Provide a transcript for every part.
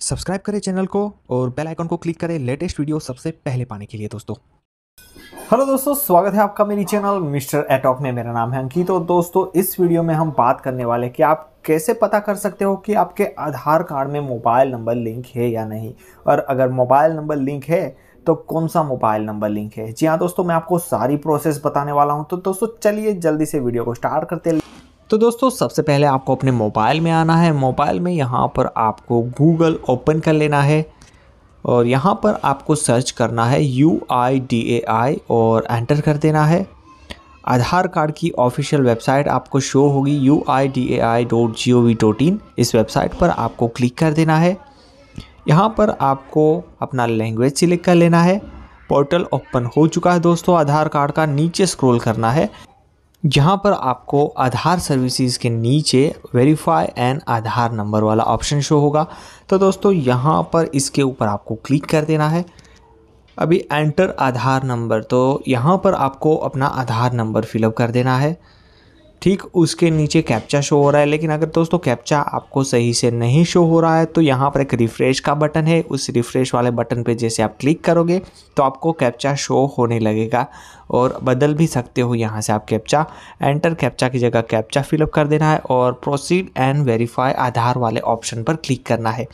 subscribe करें channel को और बेल आइकन को क्लिक करें लेटेस्ट वीडियो सबसे पहले पाने के लिए दोस्तों हेलो दोस्तों स्वागत है आपका मेरी चैनल मिस्टर एटॉक में मेरा नाम है अंकित और दोस्तों इस वीडियो में हम बात करने वाले कि आप कैसे पता कर सकते हो कि आपके आधार कार्ड में मोबाइल नंबर लिंक है या नहीं और अगर मोबाइल नंबर लिंक है तो कौन सा मोबाइल नंबर लिंक है जी हाँ दोस्तों मैं आपको सारी प्रोसेस बताने वाला हूँ तो दोस्तों चलिए जल्दी से वीडियो को स्टार्ट करते हैं तो दोस्तों सबसे पहले आपको अपने मोबाइल में आना है मोबाइल में यहाँ पर आपको गूगल ओपन कर लेना है और यहाँ पर आपको सर्च करना है यू आई डी ए आई और एंटर कर देना है आधार कार्ड की ऑफिशियल वेबसाइट आपको शो होगी U I D A I dot G O V dot in इस वेबसाइट पर आपको क्लिक कर देना है यहाँ पर आपको अपना लैंग्वेज सिलेक्ट कर लेना है पोर्टल ओपन हो चुका है दोस्तों आधार कार्ड का नीचे स्क्रॉल करना है जहाँ पर आपको आधार सर्विसेज के नीचे वेरीफाई एंड आधार नंबर वाला ऑप्शन शो होगा तो दोस्तों यहाँ पर इसके ऊपर आपको क्लिक कर देना है अभी एंटर आधार नंबर तो यहाँ पर आपको अपना आधार नंबर फिलअप कर देना है ठीक उसके नीचे कैप्चा शो हो रहा है लेकिन अगर दोस्तों कैप्चा आपको सही से नहीं शो हो रहा है तो यहाँ पर एक रिफ्रेश का बटन है उस रिफ्रेश वाले बटन पर जैसे आप क्लिक करोगे तो आपको कैप्चा शो होने लगेगा और बदल भी सकते हो यहाँ से आप कैप्चा एंटर कैप्चा की जगह कैप्चा फिलअप कर देना है और प्रोसीड एंड वेरीफाई आधार वाले ऑप्शन पर क्लिक करना है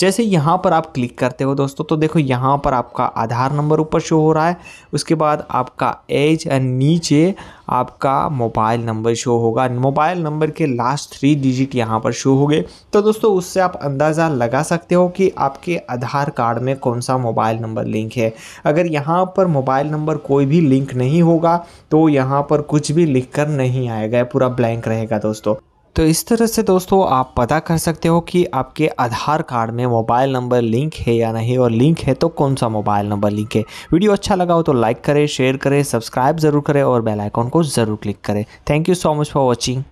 जैसे यहाँ पर आप क्लिक करते हो दोस्तों तो देखो यहाँ पर आपका आधार नंबर ऊपर शो हो रहा है उसके बाद आपका एज एंड नीचे आपका मोबाइल नंबर शो होगा मोबाइल नंबर के लास्ट थ्री डिजिट यहाँ पर शो हो गए तो दोस्तों उससे आप अंदाज़ा लगा सकते हो कि आपके आधार कार्ड में कौन सा मोबाइल नंबर लिंक है अगर यहाँ पर मोबाइल नंबर कोई भी लिंक नहीं होगा तो यहाँ पर कुछ भी लिख कर नहीं आएगा पूरा ब्लैंक रहेगा दोस्तों तो इस तरह से दोस्तों आप पता कर सकते हो कि आपके आधार कार्ड में मोबाइल नंबर लिंक है या नहीं और लिंक है तो कौन सा मोबाइल नंबर लिंक है वीडियो अच्छा लगा हो तो लाइक करें शेयर करें सब्सक्राइब ज़रूर करें और बेलाइकॉन को ज़रूर क्लिक करें thank you so much for watching